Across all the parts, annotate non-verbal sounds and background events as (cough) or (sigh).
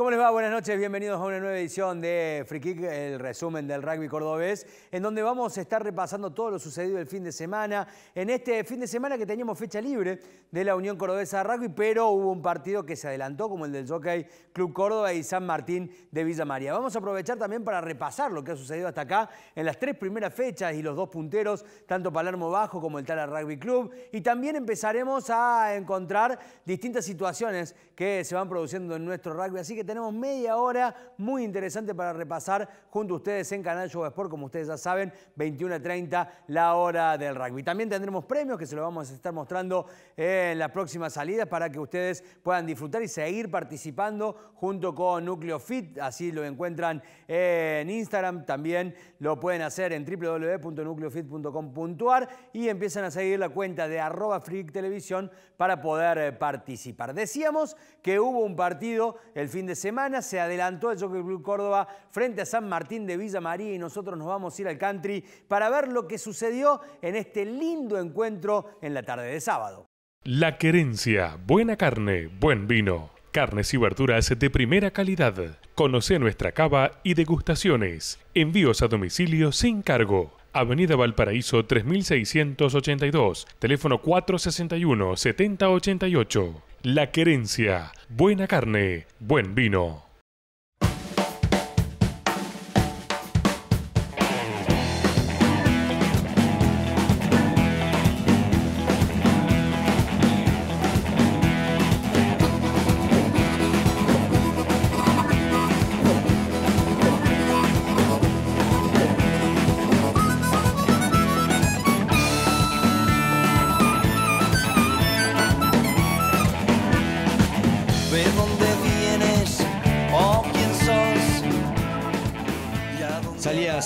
¿Cómo les va? Buenas noches, bienvenidos a una nueva edición de Free el resumen del rugby cordobés, en donde vamos a estar repasando todo lo sucedido el fin de semana. En este fin de semana que teníamos fecha libre de la Unión Cordobesa de Rugby, pero hubo un partido que se adelantó, como el del Jockey Club Córdoba y San Martín de Villa María. Vamos a aprovechar también para repasar lo que ha sucedido hasta acá en las tres primeras fechas y los dos punteros, tanto Palermo Bajo como el Tala Rugby Club. Y también empezaremos a encontrar distintas situaciones que se van produciendo en nuestro rugby. Así que tenemos media hora muy interesante para repasar junto a ustedes en Canal Show Sport, como ustedes ya saben, 21.30 la hora del rugby. También tendremos premios que se lo vamos a estar mostrando en las próximas salidas para que ustedes puedan disfrutar y seguir participando junto con Núcleo Fit. Así lo encuentran en Instagram, también lo pueden hacer en www.nucleofit.com.ar y empiezan a seguir la cuenta de arroba Televisión para poder eh, participar. Decíamos que hubo un partido el fin de semana semana. Se adelantó el Jockey Club Córdoba frente a San Martín de Villa María y nosotros nos vamos a ir al country para ver lo que sucedió en este lindo encuentro en la tarde de sábado. La Querencia, buena carne, buen vino, carnes y verduras de primera calidad. Conoce nuestra cava y degustaciones. Envíos a domicilio sin cargo. Avenida Valparaíso 3682, teléfono 461-7088. La Querencia, buena carne, buen vino.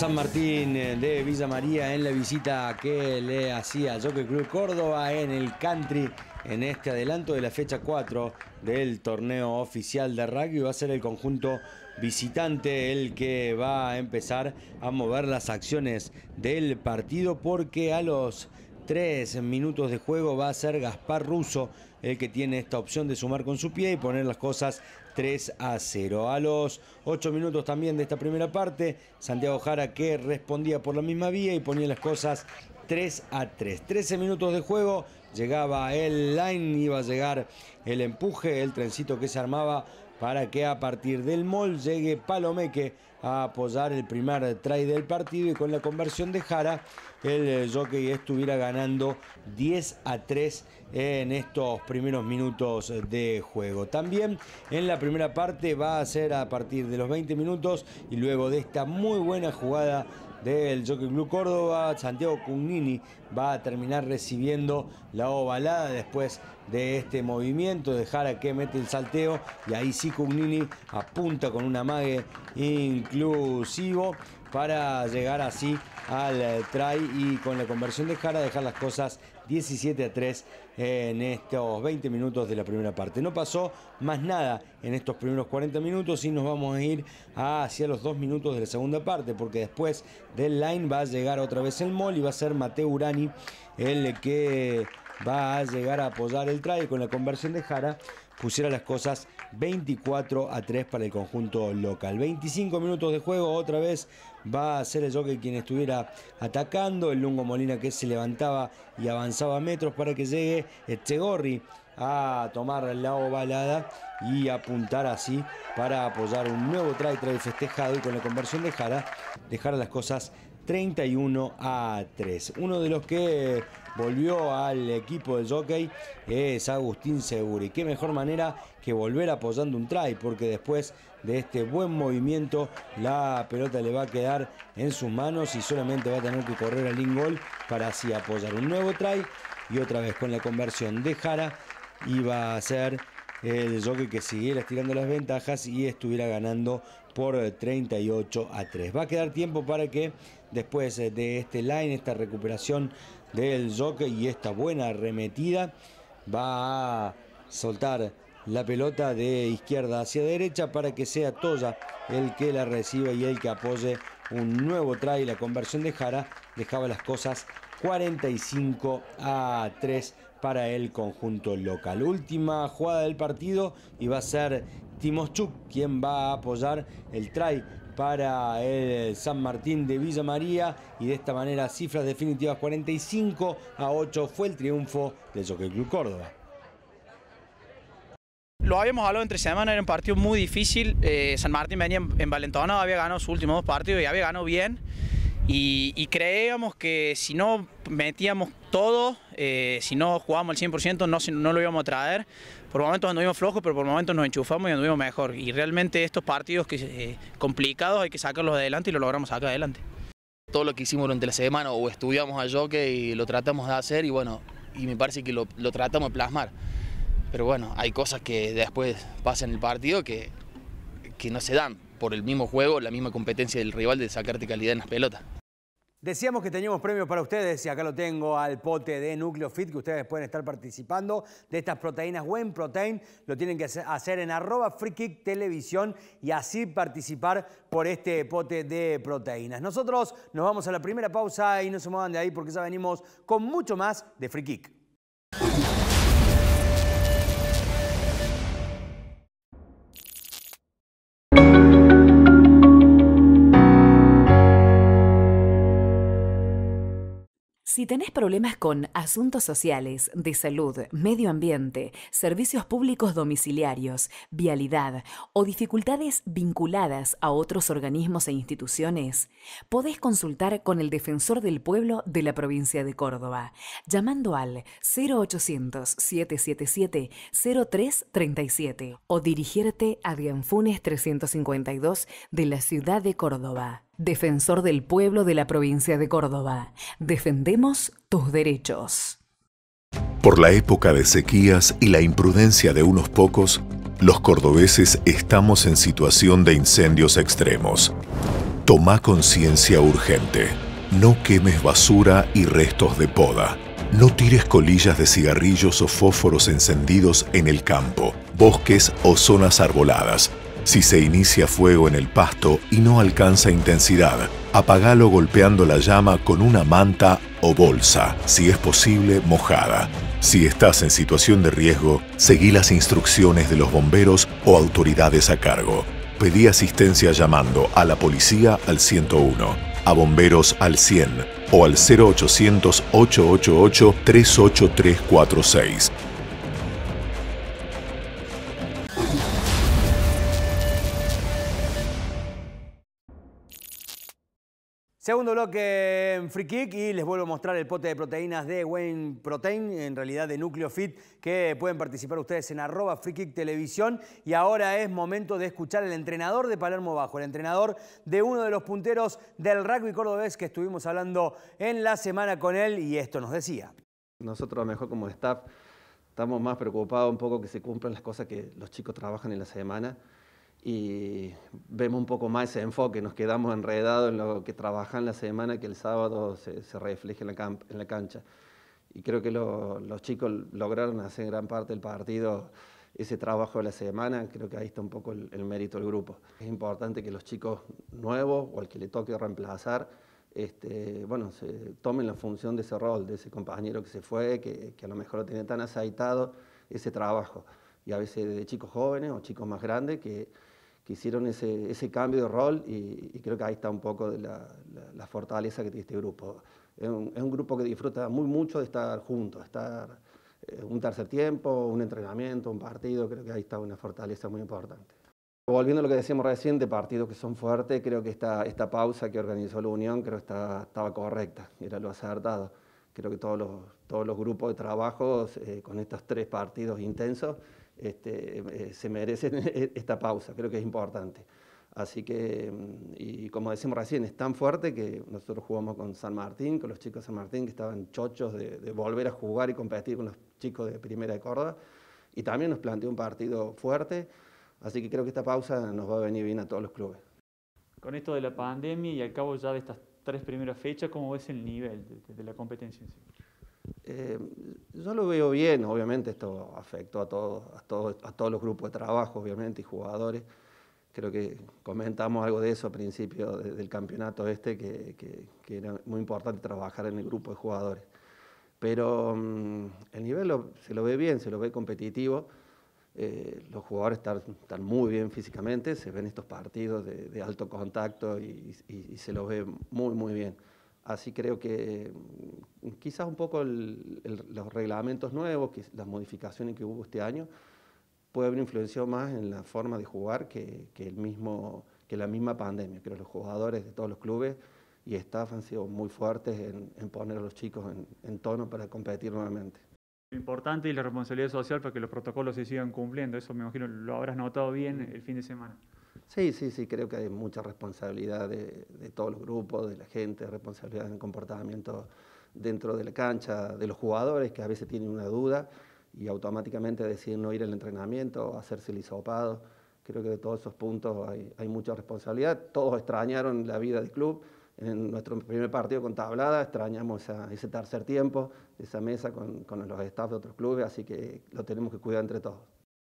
San Martín eh, de Villa María en la visita que le hacía Jockey Club Córdoba en el country en este adelanto de la fecha 4 del torneo oficial de rugby. Va a ser el conjunto visitante el que va a empezar a mover las acciones del partido porque a los 3 minutos de juego va a ser Gaspar Russo el que tiene esta opción de sumar con su pie y poner las cosas 3 a 0. A los 8 minutos también de esta primera parte, Santiago Jara que respondía por la misma vía y ponía las cosas 3 a 3. 13 minutos de juego, llegaba el line, iba a llegar el empuje, el trencito que se armaba para que a partir del mol llegue Palomeque a apoyar el primer try del partido y con la conversión de Jara el eh, jockey estuviera ganando 10 a 3 en estos primeros minutos de juego. También en la primera parte va a ser a partir de los 20 minutos y luego de esta muy buena jugada del Jockey Club Córdoba, Santiago Cugnini va a terminar recibiendo la ovalada después de este movimiento, Dejar a que mete el salteo y ahí sí Cugnini apunta con un amague inclusivo para llegar así al eh, try y con la conversión de Jara dejar las cosas 17 a 3 en estos 20 minutos de la primera parte. No pasó más nada en estos primeros 40 minutos y nos vamos a ir hacia los 2 minutos de la segunda parte porque después del line va a llegar otra vez el mol y va a ser Mateo Urani el que va a llegar a apoyar el try con la conversión de Jara pusiera las cosas 24 a 3 para el conjunto local. 25 minutos de juego, otra vez va a ser el jockey quien estuviera atacando, el Lungo Molina que se levantaba y avanzaba metros para que llegue Echegorri a tomar la ovalada y apuntar así para apoyar un nuevo try, try festejado y con la conversión de Jara, dejar las cosas 31 a 3. Uno de los que volvió al equipo de jockey es Agustín Seguri. Y qué mejor manera que volver apoyando un try, porque después de este buen movimiento la pelota le va a quedar en sus manos y solamente va a tener que correr al ingol para así apoyar un nuevo try. Y otra vez con la conversión de Jara iba a ser el jockey que siguiera estirando las ventajas y estuviera ganando por 38 eh, a 3. Va a quedar tiempo para que después eh, de este line, esta recuperación del jockey y esta buena arremetida, va a soltar la pelota de izquierda hacia derecha para que sea Toya el que la reciba y el que apoye un nuevo try. La conversión de Jara dejaba las cosas 45 a 3 para el conjunto local. Última jugada del partido y va a ser Timoschuk, quien va a apoyar el try para el eh, San Martín de Villa María y de esta manera cifras definitivas 45 a 8 fue el triunfo del Jockey Club Córdoba. Lo habíamos hablado entre semana, era un partido muy difícil, eh, San Martín venía en, Valentona, había ganado sus últimos dos partidos y había ganado bien y, creíamos que si no metíamos todo, eh, si no jugábamos al 100% no lo íbamos a traer, por momentos anduvimos flojos, pero por momentos nos enchufamos y anduvimos mejor. Y realmente estos partidos que, eh, complicados hay que sacarlos adelante y lo logramos sacar adelante. Todo lo que hicimos durante la semana o estudiamos a jockey y lo tratamos de hacer y bueno, y me parece que lo, tratamos de plasmar. Pero bueno, hay cosas que después pasan en el partido que, que no se dan por el mismo juego, la misma competencia del rival de sacarte calidad en las pelotas. Decíamos que teníamos premios para ustedes y acá lo tengo al pote de Núcleo Fit que ustedes pueden estar participando de estas proteínas Buen Protein. Lo tienen que hacer en arroba Televisión y así participar por este pote de proteínas. Nosotros nos vamos a la primera pausa y no se muevan de ahí porque ya venimos con mucho más de Freekick. Si tenés problemas con asuntos sociales, de salud, medio ambiente, servicios públicos domiciliarios, vialidad o dificultades vinculadas a otros organismos e instituciones, podés consultar con el Defensor del Pueblo de la provincia de Córdoba, llamando al 0800-777-0337 o dirigirte a Dianfunes 352 de la ciudad de Córdoba. Defensor del Pueblo de la provincia de Córdoba. Defendemos tus derechos. Por la época de sequías y la imprudencia de unos pocos, los cordobeses estamos en situación de incendios extremos. Toma conciencia urgente. No quemes basura y restos de poda. No tires colillas de cigarrillos o fósforos encendidos en el campo, bosques o zonas arboladas si se inicia fuego en el pasto y no alcanza intensidad, apagalo golpeando la llama con una manta o bolsa, si es posible mojada. Si estás en situación de riesgo, seguí las instrucciones de los bomberos o autoridades a cargo. Pedí asistencia llamando a la policía al 101, a bomberos al 100 o al 0800 888 38346 Segundo bloque en Free Kick y les vuelvo a mostrar el pote de proteínas de Wayne Protein, en realidad de Núcleo Fit, que pueden participar ustedes en arroba Free Televisión. Y ahora es momento de escuchar al entrenador de Palermo Bajo, el entrenador de uno de los punteros del rugby cordobés que estuvimos hablando en la semana con él y esto nos decía. Nosotros mejor como staff estamos más preocupados un poco que se cumplan las cosas que los chicos trabajan en la semana y vemos un poco más ese enfoque, nos quedamos enredados en lo que trabajan la semana que el sábado se, refleje en la, en la, cancha. Y creo que los chicos lograron hacer gran parte del partido ese trabajo de la semana, creo que ahí está un poco el, mérito del grupo. Es importante que los chicos nuevos o al que le toque reemplazar, este, bueno, se tomen la función de ese rol, de ese compañero que se fue, que, que a lo mejor lo tiene tan aceitado, ese trabajo. Y a veces de chicos jóvenes o chicos más grandes que, que hicieron ese, ese cambio de rol y, creo que ahí está un poco de la, la, fortaleza que tiene este grupo. Es un, es un, grupo que disfruta muy mucho de estar juntos, estar eh, un tercer tiempo, un entrenamiento, un partido, creo que ahí está una fortaleza muy importante. Volviendo a lo que decíamos recién de partidos que son fuertes, creo que esta, esta pausa que organizó la Unión creo está, estaba correcta, era lo acertado. Creo que todos los, todos los grupos de trabajo eh, con estos tres partidos intensos este, eh, se merecen (laughs) e-, esta pausa, creo que es importante. Así que, mm, y como decimos recién, es tan fuerte que nosotros jugamos con San Martín, con los chicos de San Martín que estaban chochos de, volver a jugar y competir con los chicos de Primera de Córdoba. Y también nos planteó un partido fuerte, así que creo que esta pausa nos va a venir bien a todos los clubes. Con esto de la pandemia y al cabo ya de estas tres primeras fechas, ¿cómo ves el nivel de, la competencia eh, yo lo veo bien, obviamente esto afectó a todos, a, a todos los grupos de trabajo, obviamente, y jugadores. Creo que comentamos algo de eso al principio del campeonato este, que, era muy importante trabajar en el grupo de jugadores. Pero mm, el nivel se lo ve bien, se lo ve competitivo. Eh, los jugadores están, muy bien físicamente, se ven estos partidos de, alto contacto y, se lo ve muy, muy bien. Así creo que mm, quizás un poco los reglamentos nuevos, que, las modificaciones que hubo este año, puede haber influenciado más en la forma de jugar que, la misma pandemia. Creo que los jugadores de todos los clubes y staff han sido muy fuertes en, poner a los chicos en, tono para competir nuevamente Lo importante y la responsabilidad social para que los protocolos se sigan cumpliendo. Eso me imagino lo habrás notado bien mm. el fin de semana. Sí, sí, sí, creo que hay mucha responsabilidad de, todos los grupos, de la gente, responsabilidad en comportamiento dentro de la cancha, de los jugadores que a veces tienen una duda y automáticamente deciden no ir al entrenamiento, hacerse el hisopado. Creo que de todos esos puntos hay, mucha responsabilidad. Todos extrañaron la vida del club. En nuestro primer partido con Tablada extrañamos ese tercer tiempo, esa mesa con, con los staff de otros clubes, así que lo tenemos que cuidar entre todos.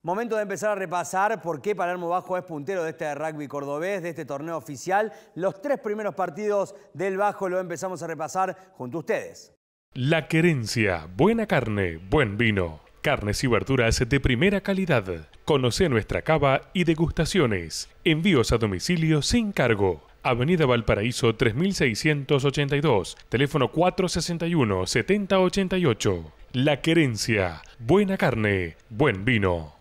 Momento de empezar a repasar por qué Palermo Bajo es puntero de este rugby cordobés, de este torneo oficial. Los tres primeros partidos del Bajo lo empezamos a repasar junto a ustedes. La querencia, buena carne, buen vino, carnes y verduras de primera calidad. Conoce nuestra cava y degustaciones. Envíos a domicilio sin cargo. Avenida Valparaíso 3682, teléfono 461-7088. La querencia, buena carne, buen vino.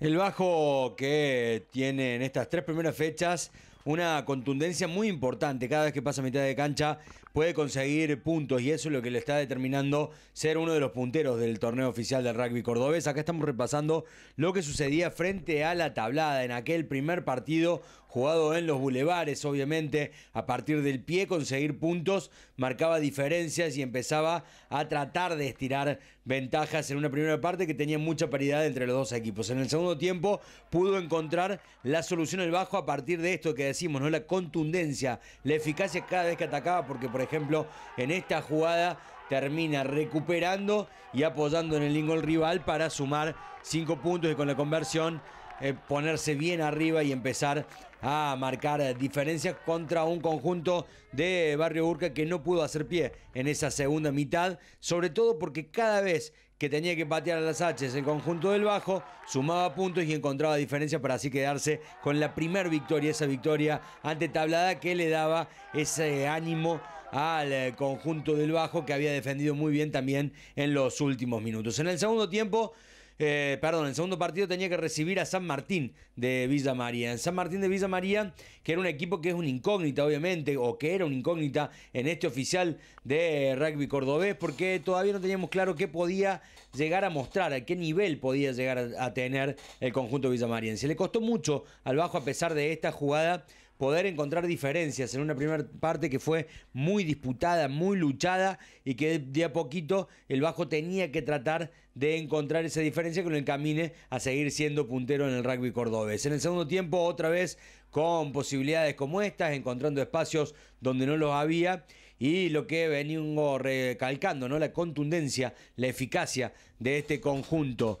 El bajo que tiene en estas tres primeras fechas una contundencia muy importante. Cada vez que pasa mitad de cancha puede conseguir puntos y eso es lo que le está determinando ser uno de los punteros del torneo oficial del rugby cordobés. Acá estamos repasando lo que sucedía frente a la tablada en aquel primer partido jugado en los bulevares, obviamente, a partir del pie, conseguir puntos, marcaba diferencias y empezaba a tratar de estirar ventajas en una primera parte que tenía mucha paridad entre los dos equipos. En el segundo tiempo pudo encontrar la solución al bajo a partir de esto que decimos, ¿no? La contundencia, la eficacia cada vez que atacaba, porque por ejemplo, en esta jugada termina recuperando y apoyando en el el rival para sumar cinco puntos y con la conversión eh, ponerse bien arriba y empezar a marcar eh, diferencias contra un conjunto de Barrio Urca que no pudo hacer pie en esa segunda mitad, sobre todo porque cada vez que tenía que patear a las haches el conjunto del Bajo, sumaba puntos y encontraba diferencias para así quedarse con la primera victoria, esa victoria ante Tablada que le daba ese ánimo al eh, conjunto del Bajo que había defendido muy bien también en los últimos minutos. En el segundo tiempo eh, perdón, el segundo partido tenía que recibir a San Martín de Villa María. En San Martín de Villa María, que era un equipo que es una incógnita, obviamente, o que era una incógnita en este oficial de rugby cordobés, porque todavía no teníamos claro qué podía llegar a mostrar, a qué nivel podía llegar a tener el conjunto Villa María Se Le costó mucho al bajo a pesar de esta jugada poder encontrar diferencias en una primera parte que fue muy disputada, muy luchada y que de a poquito el bajo tenía que tratar de encontrar esa diferencia con el encamine a seguir siendo puntero en el rugby cordobés. En el segundo tiempo, otra vez con posibilidades como estas, encontrando espacios donde no los había y lo que venimos recalcando, ¿no? la contundencia, la eficacia de este conjunto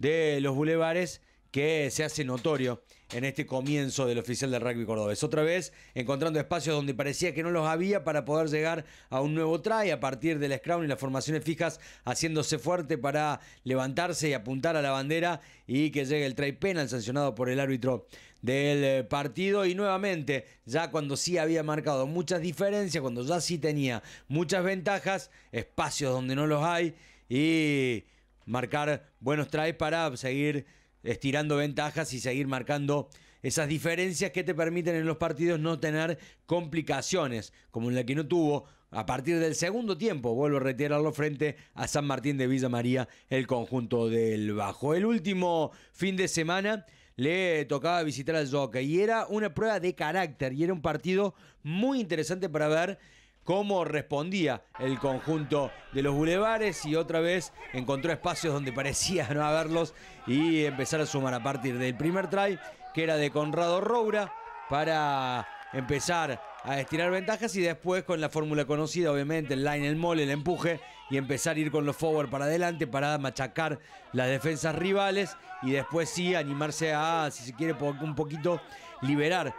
de los bulevares que se hace notorio en este comienzo del oficial del rugby cordobés. Otra vez encontrando espacios donde parecía que no los había para poder llegar a un nuevo try a partir del scrum y las formaciones fijas haciéndose fuerte para levantarse y apuntar a la bandera y que llegue el try penal sancionado por el árbitro del eh, partido y nuevamente ya cuando sí había marcado muchas diferencias, cuando ya sí tenía muchas ventajas, espacios donde no los hay y marcar buenos tries para seguir estirando ventajas y seguir marcando esas diferencias que te permiten en los partidos no tener complicaciones, como en la que no tuvo a partir del segundo tiempo, vuelvo a retirarlo frente a San Martín de Villa María, el conjunto del Bajo. El último fin de semana le tocaba visitar al Jockey y era una prueba de carácter y era un partido muy interesante para ver cómo respondía el conjunto de los bulevares y otra vez encontró espacios donde parecía no haberlos y empezar a sumar a partir del primer try que era de Conrado Roura para empezar a estirar ventajas y después con la fórmula conocida, obviamente, el line, el mole, el empuje y empezar a ir con los forward para adelante para machacar las defensas rivales y después sí animarse a, si se quiere, un poquito liberar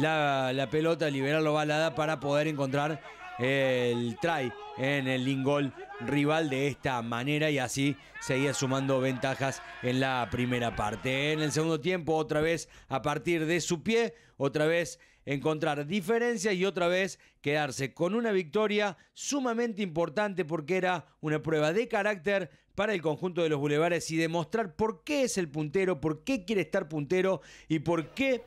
la, la pelota, liberar la balada para poder encontrar el try en el lingol rival de esta manera y así seguía sumando ventajas en la primera parte. En el segundo tiempo, otra vez a partir de su pie, otra vez encontrar diferencias y otra vez quedarse con una victoria sumamente importante porque era una prueba de carácter para el conjunto de los bulevares y demostrar por qué es el puntero, por qué quiere estar puntero y por qué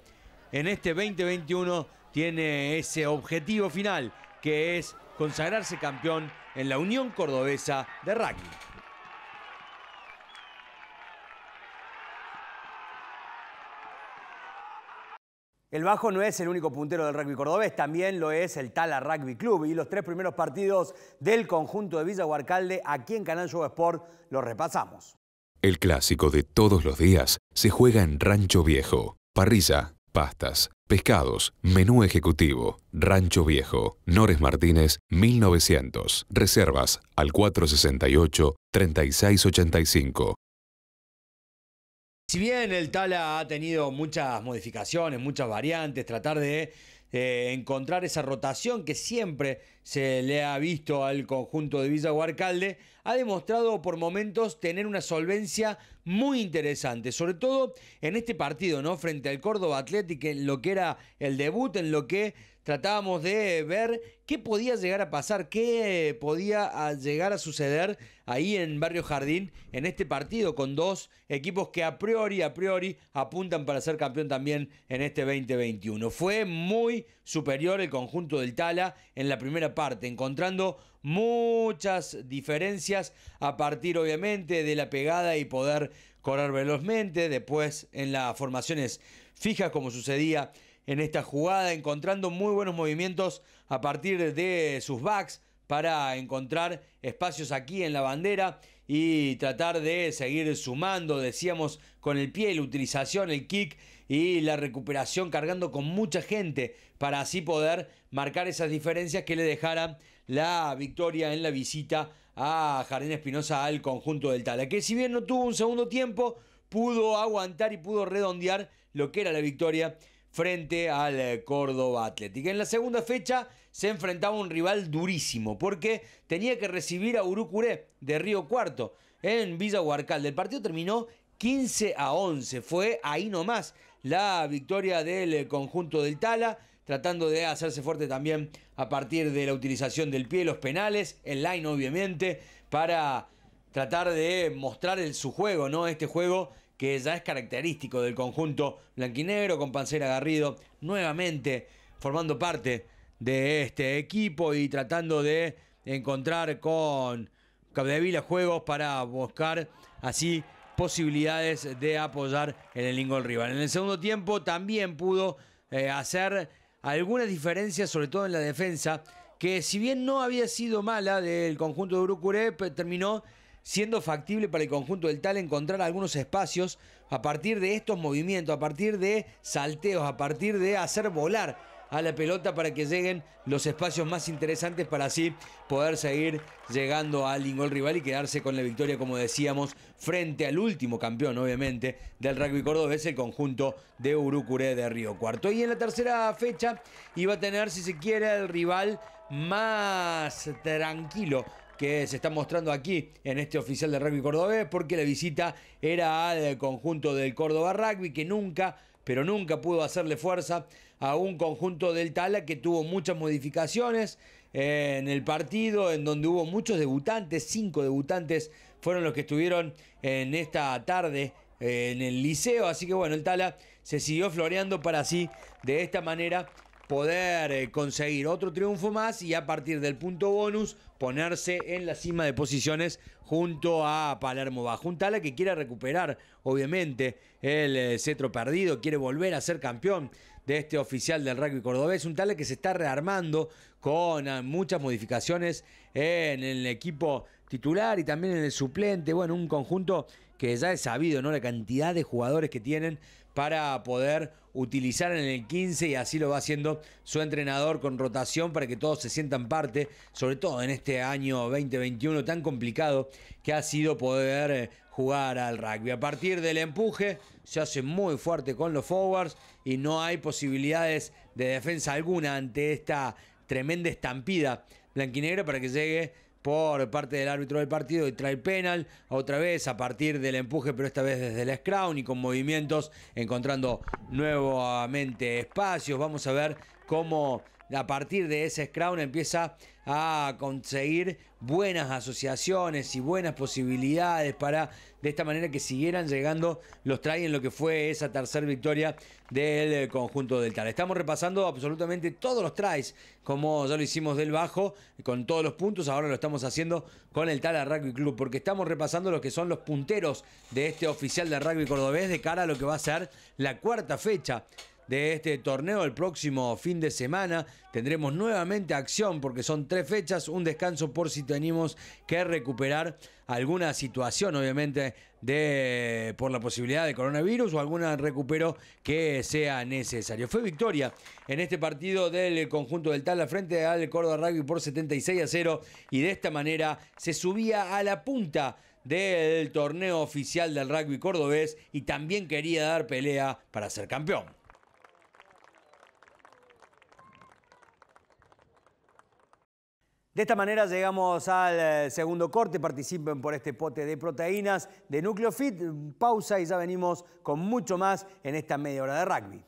en este 2021 tiene ese objetivo final que es consagrarse campeón en la Unión Cordobesa de Rugby. El Bajo no es el único puntero del rugby cordobés, también lo es el Tala Rugby Club y los tres primeros partidos del conjunto de Villa Huarcalde aquí en Canal Show Sport los repasamos. El clásico de todos los días se juega en Rancho Viejo. Parrilla, pastas, Pescados, menú ejecutivo, Rancho Viejo, Nores Martínez, 1900. Reservas al 468-3685. Si bien el Tala ha tenido muchas modificaciones, muchas variantes, tratar de eh, encontrar esa rotación que siempre se le ha visto al conjunto de Villa Guarcalde, ha demostrado por momentos tener una solvencia muy interesante, sobre todo en este partido, ¿no? Frente al Córdoba Athletic, en lo que era el debut, en lo que tratábamos de ver qué podía llegar a pasar, qué podía ah, llegar a suceder ahí en Barrio Jardín en este partido con dos equipos que a priori, a priori apuntan para ser campeón también en este 2021. Fue muy superior el conjunto del Tala en la primera parte, encontrando muchas diferencias a partir obviamente de la pegada y poder correr velozmente, después en las formaciones fijas como sucedía en esta jugada, encontrando muy buenos movimientos a partir de sus backs para encontrar espacios aquí en la bandera y tratar de seguir sumando, decíamos, con el pie, la utilización, el kick y la recuperación cargando con mucha gente para así poder marcar esas diferencias que le dejaran la victoria en la visita a Jardín Espinosa al conjunto del Tala, que si bien no tuvo un segundo tiempo, pudo aguantar y pudo redondear lo que era la victoria frente al eh, Córdoba Atlético. En la segunda fecha se enfrentaba a un rival durísimo porque tenía que recibir a Urucuré de Río Cuarto en Villa Huarcal. El partido terminó 15 a 11. Fue ahí nomás la victoria del eh, conjunto del Tala, tratando de hacerse fuerte también a partir de la utilización del pie, los penales, en line obviamente, para tratar de mostrar su juego, ¿no? Este juego que ya es característico del conjunto blanquinegro con Pancera Garrido, nuevamente formando parte de este equipo y tratando de encontrar con Capdevila juegos para buscar así posibilidades de apoyar en el Ingol rival. En el segundo tiempo también pudo eh, hacer algunas diferencias, sobre todo en la defensa, que si bien no había sido mala del conjunto de Urucurep, terminó siendo factible para el conjunto del TAL encontrar algunos espacios a partir de estos movimientos, a partir de salteos, a partir de hacer volar a la pelota para que lleguen los espacios más interesantes para así poder seguir llegando al ingol rival y quedarse con la victoria, como decíamos, frente al último campeón, obviamente, del rugby cordobés, el conjunto de Urucuré de Río Cuarto. Y en la tercera fecha iba a tener, si se quiere, el rival más tranquilo que se está mostrando aquí en este oficial de rugby cordobés, porque la visita era al conjunto del Córdoba Rugby, que nunca, pero nunca pudo hacerle fuerza a un conjunto del Tala que tuvo muchas modificaciones en el partido, en donde hubo muchos debutantes, cinco debutantes fueron los que estuvieron en esta tarde eh, en el liceo, así que bueno, el Tala se siguió floreando para así, de esta manera, poder eh, conseguir otro triunfo más y a partir del punto bonus ponerse en la cima de posiciones junto a Palermo Bajo. Un Tala que quiere recuperar, obviamente, el eh, cetro perdido, quiere volver a ser campeón de este oficial del rugby cordobés. Un Tala que se está rearmando con ah, muchas modificaciones en el equipo titular y también en el suplente. Bueno, un conjunto que ya es sabido, ¿no? La cantidad de jugadores que tienen para poder utilizar en el 15 y así lo va haciendo su entrenador con rotación para que todos se sientan parte, sobre todo en este año 2021 tan complicado que ha sido poder eh, jugar al rugby. A partir del empuje se hace muy fuerte con los forwards y no hay posibilidades de defensa alguna ante esta tremenda estampida blanquinegra para que llegue por parte del árbitro del partido y trae penal, otra vez a partir del empuje, pero esta vez desde el scrum y con movimientos encontrando nuevamente espacios. Vamos a ver cómo a partir de ese scrum empieza a conseguir buenas asociaciones y buenas posibilidades para de esta manera que siguieran llegando los trae en lo que fue esa tercera victoria del eh, conjunto del TAL. Estamos repasando absolutamente todos los tries, como ya lo hicimos del bajo, con todos los puntos, ahora lo estamos haciendo con el Tala Rugby Club, porque estamos repasando los que son los punteros de este oficial de rugby cordobés de cara a lo que va a ser la cuarta fecha de este torneo. El próximo fin de semana tendremos nuevamente acción porque son tres fechas, un descanso por si tenemos que recuperar alguna situación, obviamente, de, por la posibilidad de coronavirus o algún recupero que sea necesario. Fue victoria en este partido del conjunto del Tala frente al Córdoba Rugby por 76 a 0 y de esta manera se subía a la punta del torneo oficial del rugby cordobés y también quería dar pelea para ser campeón. De esta manera llegamos al eh, segundo corte. Participen por este pote de proteínas de Nucleofit. Pausa y ya venimos con mucho más en esta media hora de rugby.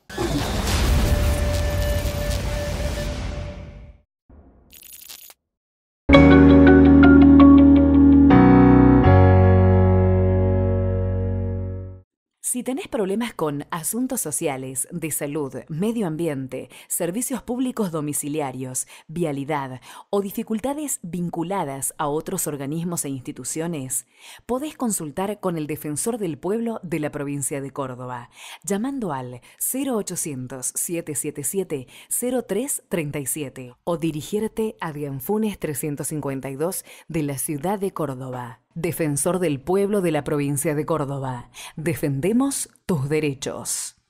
Si tenés problemas con asuntos sociales, de salud, medio ambiente, servicios públicos domiciliarios, vialidad o dificultades vinculadas a otros organismos e instituciones, podés consultar con el Defensor del Pueblo de la provincia de Córdoba, llamando al 0800-777-0337 o dirigirte a Dianfunes 352 de la ciudad de Córdoba. Defensor del Pueblo de la Provincia de Córdoba. Defendemos tus derechos.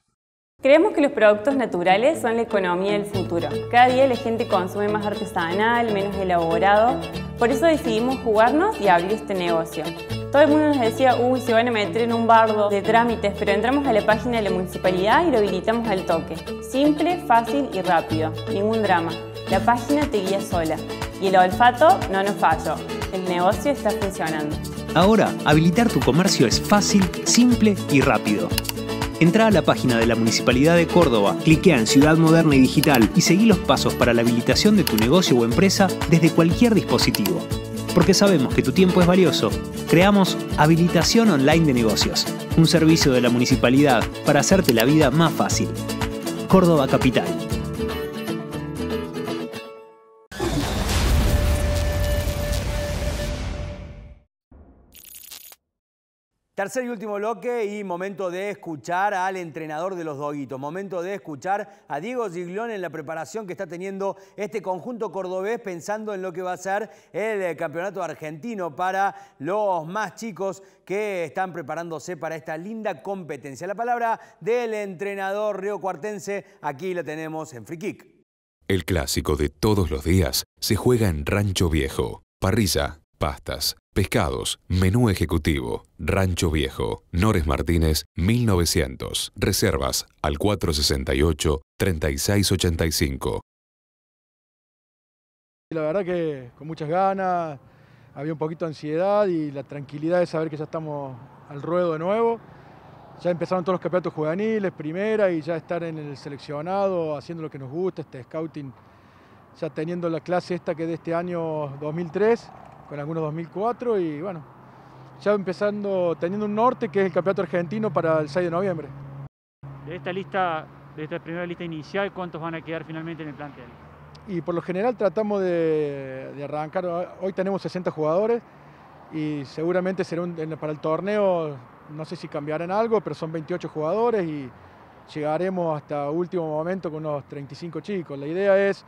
Creemos que los productos naturales son la economía del futuro. Cada día la gente consume más artesanal, menos elaborado. Por eso decidimos jugarnos y abrir este negocio. Todo el mundo nos decía, uy, se van a meter en un bardo de trámites, pero entramos a la página de la municipalidad y lo habilitamos al toque. Simple, fácil y rápido. Ningún drama. La página te guía sola. Y el olfato no nos falló. El negocio está funcionando. Ahora, habilitar tu comercio es fácil, simple y rápido entra a la página de la Municipalidad de Córdoba, cliquea en Ciudad Moderna y Digital y seguí los pasos para la habilitación de tu negocio o empresa desde cualquier dispositivo. Porque sabemos que tu tiempo es valioso, creamos Habilitación Online de Negocios, un servicio de la Municipalidad para hacerte la vida más fácil. Córdoba Capital. Tercer y último bloque y momento de escuchar al entrenador de los Doguitos, momento de escuchar a Diego Giglón en la preparación que está teniendo este conjunto cordobés pensando en lo que va a ser el eh, campeonato argentino para los más chicos que están preparándose para esta linda competencia. La palabra del entrenador cuartense, aquí la tenemos en Free Kick. El clásico de todos los días se juega en Rancho Viejo. Parrilla, pastas, Pescados, menú ejecutivo, Rancho Viejo, Nores Martínez, 1900. Reservas al 468-3685. La verdad que con muchas ganas, había un poquito de ansiedad y la tranquilidad de saber que ya estamos al ruedo de nuevo. Ya empezaron todos los campeonatos juveniles, primera, y ya estar en el seleccionado, haciendo lo que nos gusta, este scouting, ya teniendo la clase esta que de este año 2003 con algunos 2004 y bueno, ya empezando, teniendo un norte que es el campeonato argentino para el 6 de noviembre. De esta lista, de esta primera lista inicial, ¿cuántos van a quedar finalmente en el plantel? Y por lo general tratamos de, arrancar, hoy tenemos 60 jugadores y seguramente será para el torneo, no sé si cambiarán algo, pero son 28 jugadores y llegaremos hasta último momento con unos 35 chicos. La idea es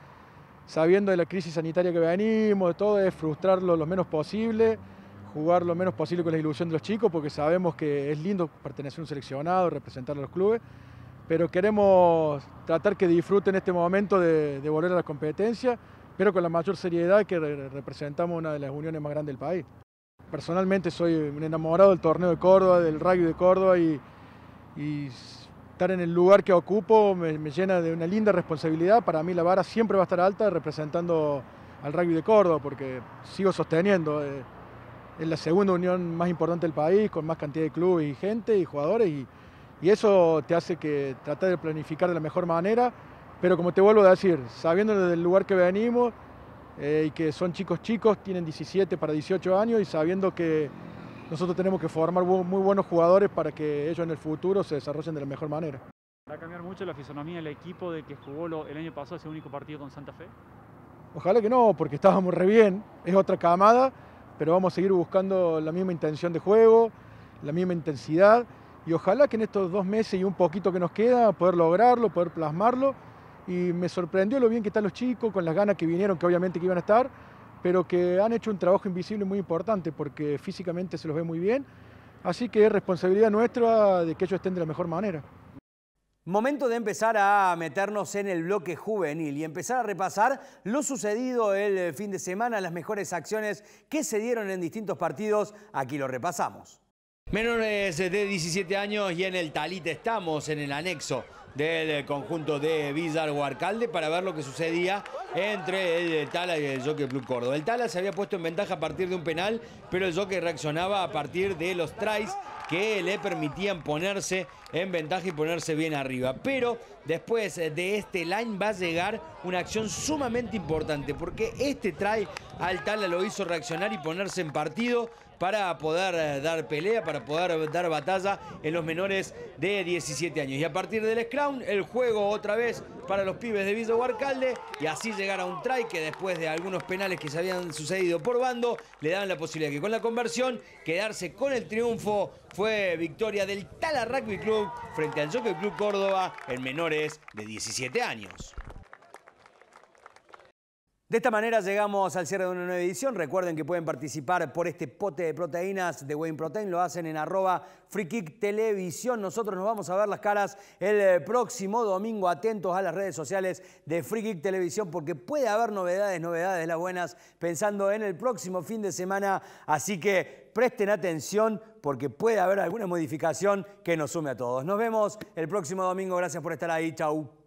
sabiendo de la crisis sanitaria que venimos, de todo, es frustrarlo lo menos posible, jugar lo menos posible con la ilusión de los chicos, porque sabemos que es lindo pertenecer a un seleccionado, representar a los clubes, pero queremos tratar que disfruten este momento de, volver a la competencia, pero con la mayor seriedad que representamos una de las uniones más grandes del país. Personalmente soy un enamorado del torneo de Córdoba, del rugby de Córdoba y, y estar en el lugar que ocupo me, llena de una linda responsabilidad. Para mí la vara siempre va a estar alta representando al rugby de Córdoba, porque sigo sosteniendo. Eh, es la segunda unión más importante del país, con más cantidad de clubes y gente y jugadores, y, eso te hace que tratar de planificar de la mejor manera, pero como te vuelvo a decir, sabiendo desde el lugar que venimos eh, y que son chicos chicos, tienen 17 para 18 años, y sabiendo que nosotros tenemos que formar muy buenos jugadores para que ellos en el futuro se desarrollen de la mejor manera. ¿Va a cambiar mucho la fisonomía del equipo de que jugó el año pasado ese único partido con Santa Fe? Ojalá que no, porque estábamos re bien. Es otra camada, pero vamos a seguir buscando la misma intención de juego, la misma intensidad. Y ojalá que en estos dos meses y un poquito que nos queda, poder lograrlo, poder plasmarlo. Y me sorprendió lo bien que están los chicos, con las ganas que vinieron, que obviamente que iban a estar pero que han hecho un trabajo invisible muy importante porque físicamente se los ve muy bien, así que es responsabilidad nuestra de que ellos estén de la mejor manera. Momento de empezar a meternos en el bloque juvenil y empezar a repasar lo sucedido el eh, fin de semana, las mejores acciones que se dieron en distintos partidos. Aquí lo repasamos. Menores de 17 años y en el Talit estamos en el anexo del eh, conjunto de Villar Alcalde para ver lo que sucedía entre el Tala y el Jockey Club Córdoba. El Tala se había puesto en ventaja a partir de un penal, pero el Jockey reaccionaba a partir de los tries que le permitían ponerse en ventaja y ponerse bien arriba. Pero después de este line va a llegar una acción sumamente importante porque este try al Tala lo hizo reaccionar y ponerse en partido para poder eh, dar pelea, para poder dar batalla en los menores de 17 años. Y a partir del scrap el juego otra vez para los pibes de Villa Huarcalde y así llegar a un try que después de algunos penales que se habían sucedido por bando, le daban la posibilidad que con la conversión quedarse con el triunfo. Fue victoria del Tala Rugby Club frente al Jockey Club Córdoba en menores de 17 años. De esta manera llegamos al cierre de una nueva edición. Recuerden que pueden participar por este pote de proteínas de Wayne Protein. Lo hacen en arroba FreeKick Televisión. Nosotros nos vamos a ver las caras el eh, próximo domingo. Atentos a las redes sociales de FreeKick Televisión porque puede haber novedades, novedades las buenas, pensando en el próximo fin de semana. Así que presten atención porque puede haber alguna modificación que nos sume a todos. Nos vemos el próximo domingo. Gracias por estar ahí. Chau.